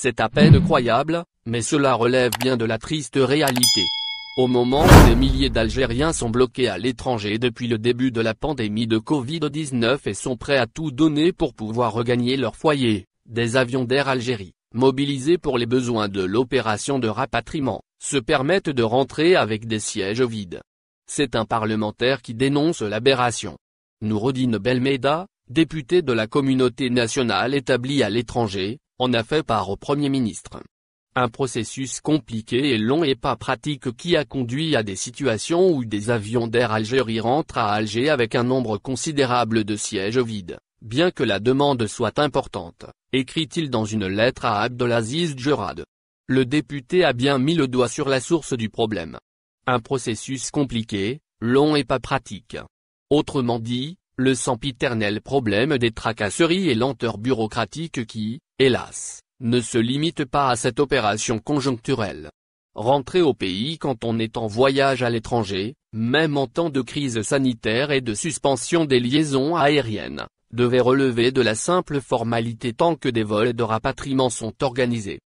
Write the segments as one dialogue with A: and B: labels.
A: C'est à peine croyable, mais cela relève bien de la triste réalité. Au moment où des milliers d'Algériens sont bloqués à l'étranger depuis le début de la pandémie de Covid-19 et sont prêts à tout donner pour pouvoir regagner leur foyer, des avions d'Air Algérie, mobilisés pour les besoins de l'opération de rapatriement, se permettent de rentrer avec des sièges vides. C'est un parlementaire qui dénonce l'aberration. Nourodine Belmeda, député de la communauté nationale établie à l'étranger, en a fait part au Premier ministre. Un processus compliqué et long et pas pratique qui a conduit à des situations où des avions d'Air Algérie rentrent à Alger avec un nombre considérable de sièges vides, bien que la demande soit importante, écrit-il dans une lettre à Abdelaziz Djerad. Le député a bien mis le doigt sur la source du problème. Un processus compliqué, long et pas pratique. Autrement dit, le sempiternel problème des tracasseries et lenteurs bureaucratiques qui, hélas, ne se limite pas à cette opération conjoncturelle. Rentrer au pays quand on est en voyage à l'étranger, même en temps de crise sanitaire et de suspension des liaisons aériennes, devait relever de la simple formalité tant que des vols de rapatriement sont organisés.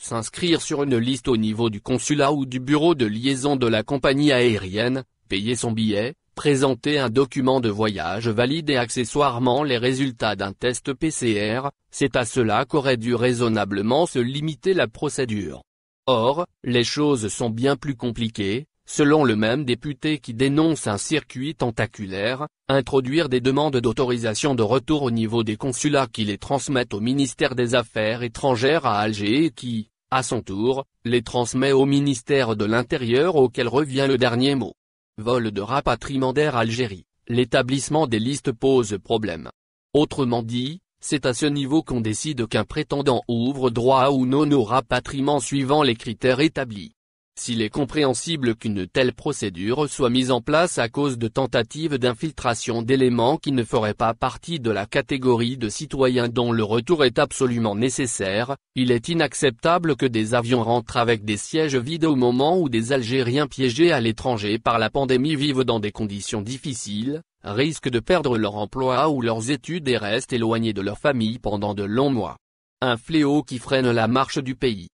A: S'inscrire sur une liste au niveau du consulat ou du bureau de liaison de la compagnie aérienne, payer son billet, présenter un document de voyage valide et accessoirement les résultats d'un test PCR, c'est à cela qu'aurait dû raisonnablement se limiter la procédure. Or, les choses sont bien plus compliquées, selon le même député qui dénonce un circuit tentaculaire, introduire des demandes d'autorisation de retour au niveau des consulats qui les transmettent au ministère des Affaires étrangères à Alger et qui, à son tour, les transmet au ministère de l'Intérieur auquel revient le dernier mot. Vol de rapatriement d'Air Algérie, l'établissement des listes pose problème. Autrement dit, c'est à ce niveau qu'on décide qu'un prétendant ouvre droit ou non au rapatriement suivant les critères établis. S'il est compréhensible qu'une telle procédure soit mise en place à cause de tentatives d'infiltration d'éléments qui ne feraient pas partie de la catégorie de citoyens dont le retour est absolument nécessaire, il est inacceptable que des avions rentrent avec des sièges vides au moment où des Algériens piégés à l'étranger par la pandémie vivent dans des conditions difficiles, risquent de perdre leur emploi ou leurs études et restent éloignés de leur famille pendant de longs mois. Un fléau qui freine la marche du pays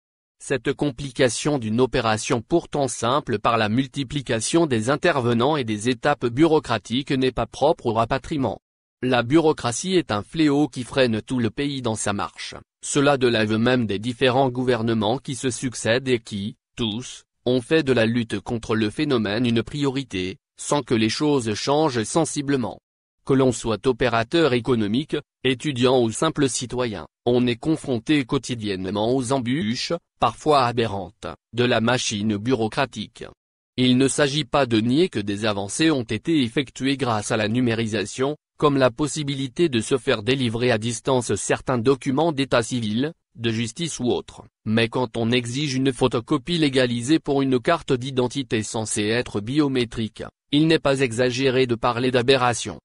A: cette complication d'une opération pourtant simple par la multiplication des intervenants et des étapes bureaucratiques n'est pas propre au rapatriement. La bureaucratie est un fléau qui freine tout le pays dans sa marche, cela de l'aveu même des différents gouvernements qui se succèdent et qui, tous, ont fait de la lutte contre le phénomène une priorité, sans que les choses changent sensiblement. Que l'on soit opérateur économique, étudiant ou simple citoyen, on est confronté quotidiennement aux embûches, parfois aberrantes, de la machine bureaucratique. Il ne s'agit pas de nier que des avancées ont été effectuées grâce à la numérisation, comme la possibilité de se faire délivrer à distance certains documents d'état civil, de justice ou autre. Mais quand on exige une photocopie légalisée pour une carte d'identité censée être biométrique, il n'est pas exagéré de parler d'aberration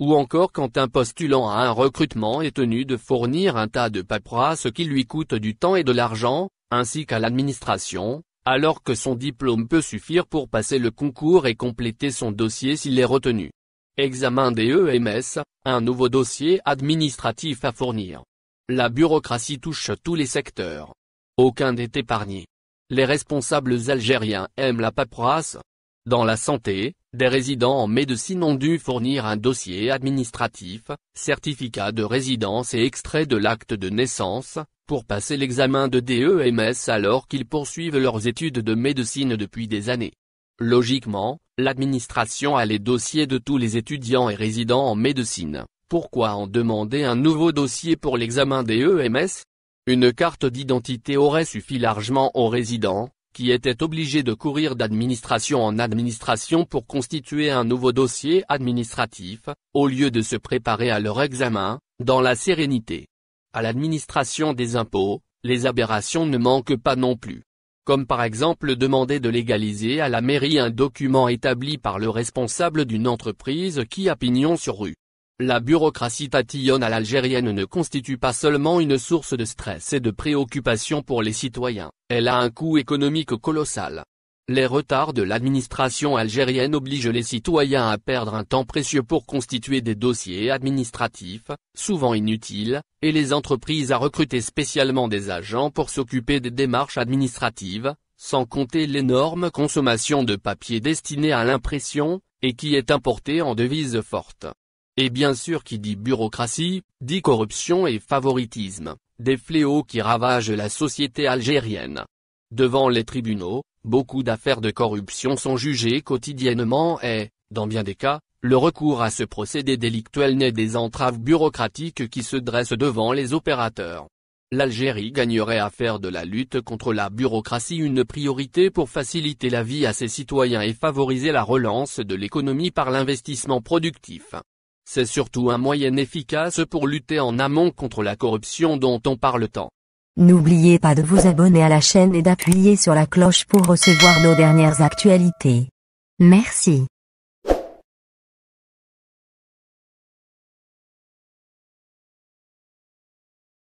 A: ou encore quand un postulant à un recrutement est tenu de fournir un tas de paperasse qui lui coûte du temps et de l'argent, ainsi qu'à l'administration, alors que son diplôme peut suffire pour passer le concours et compléter son dossier s'il est retenu. Examen des EMS, un nouveau dossier administratif à fournir. La bureaucratie touche tous les secteurs. Aucun n'est épargné. Les responsables algériens aiment la paperasse. Dans la santé, des résidents en médecine ont dû fournir un dossier administratif, certificat de résidence et extrait de l'acte de naissance, pour passer l'examen de DEMS alors qu'ils poursuivent leurs études de médecine depuis des années. Logiquement, l'administration a les dossiers de tous les étudiants et résidents en médecine. Pourquoi en demander un nouveau dossier pour l'examen DEMS Une carte d'identité aurait suffi largement aux résidents, qui était obligé de courir d'administration en administration pour constituer un nouveau dossier administratif, au lieu de se préparer à leur examen, dans la sérénité. À l'administration des impôts, les aberrations ne manquent pas non plus. Comme par exemple demander de légaliser à la mairie un document établi par le responsable d'une entreprise qui a pignon sur rue. La bureaucratie tatillonne à l'algérienne ne constitue pas seulement une source de stress et de préoccupation pour les citoyens, elle a un coût économique colossal. Les retards de l'administration algérienne obligent les citoyens à perdre un temps précieux pour constituer des dossiers administratifs, souvent inutiles, et les entreprises à recruter spécialement des agents pour s'occuper des démarches administratives, sans compter l'énorme consommation de papier destiné à l'impression, et qui est importé en devise forte. Et bien sûr qui dit bureaucratie, dit corruption et favoritisme, des fléaux qui ravagent la société algérienne. Devant les tribunaux, beaucoup d'affaires de corruption sont jugées quotidiennement et, dans bien des cas, le recours à ce procédé délictuel naît des entraves bureaucratiques qui se dressent devant les opérateurs. L'Algérie gagnerait à faire de la lutte contre la bureaucratie une priorité pour faciliter la vie à ses citoyens et favoriser la relance de l'économie par l'investissement productif c'est surtout un moyen efficace pour lutter en amont contre la corruption dont on parle tant. N'oubliez pas de vous abonner à la chaîne et d'appuyer sur la cloche pour recevoir nos dernières actualités. Merci.